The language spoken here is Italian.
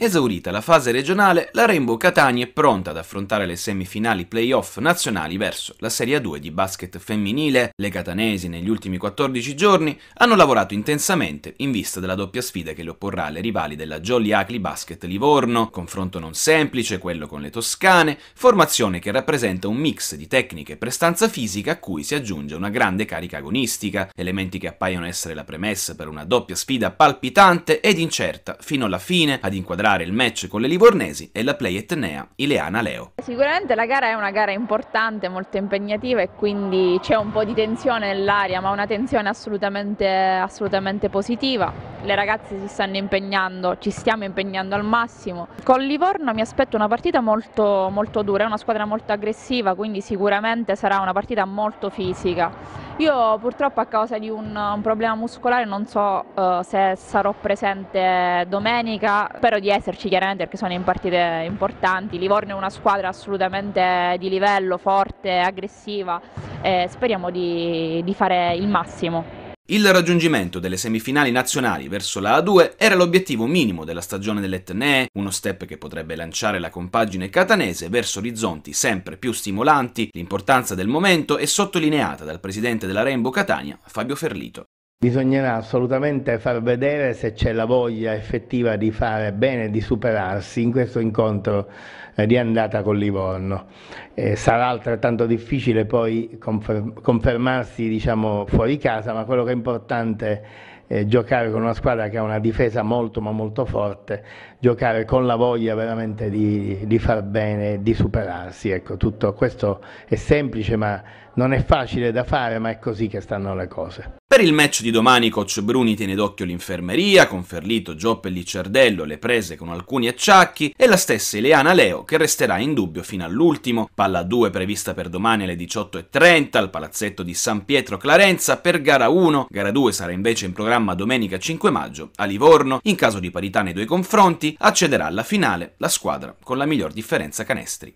Esaurita la fase regionale, la Rainbow Catania è pronta ad affrontare le semifinali playoff nazionali verso la Serie 2 di basket femminile. Le catanesi negli ultimi 14 giorni hanno lavorato intensamente in vista della doppia sfida che le opporrà alle rivali della Jolly Acli Basket Livorno, confronto non semplice, quello con le toscane, formazione che rappresenta un mix di tecniche e prestanza fisica a cui si aggiunge una grande carica agonistica, elementi che appaiono essere la premessa per una doppia sfida palpitante ed incerta fino alla fine ad inquadrare recuperare il match con le livornesi e la play etnea Ileana Leo. Sicuramente la gara è una gara importante, molto impegnativa e quindi c'è un po' di tensione nell'aria, ma una tensione assolutamente, assolutamente positiva. Le ragazze si stanno impegnando, ci stiamo impegnando al massimo. Con Livorno mi aspetto una partita molto, molto dura, è una squadra molto aggressiva, quindi sicuramente sarà una partita molto fisica. Io purtroppo a causa di un, un problema muscolare non so uh, se sarò presente domenica, spero di esserci chiaramente perché sono in partite importanti. Livorno è una squadra assolutamente di livello, forte, aggressiva e speriamo di, di fare il massimo. Il raggiungimento delle semifinali nazionali verso la A2 era l'obiettivo minimo della stagione dell'Etnee, uno step che potrebbe lanciare la compagine catanese verso orizzonti sempre più stimolanti, l'importanza del momento è sottolineata dal presidente della Rainbow Catania, Fabio Ferlito. Bisognerà assolutamente far vedere se c'è la voglia effettiva di fare bene, di superarsi in questo incontro eh, di andata con Livorno. Eh, sarà altrettanto difficile poi confermarsi diciamo, fuori casa, ma quello che è importante è giocare con una squadra che ha una difesa molto ma molto forte, giocare con la voglia veramente di, di far bene, di superarsi. Ecco, tutto questo è semplice ma non è facile da fare, ma è così che stanno le cose. Per il match di domani coach Bruni tiene d'occhio l'infermeria, con Ferlito, Gioppe e Licciardello le prese con alcuni acciacchi e la stessa Ileana Leo che resterà in dubbio fino all'ultimo, palla 2 prevista per domani alle 18.30 al palazzetto di San Pietro Clarenza per gara 1, gara 2 sarà invece in programma domenica 5 maggio a Livorno, in caso di parità nei due confronti accederà alla finale la squadra con la miglior differenza canestri.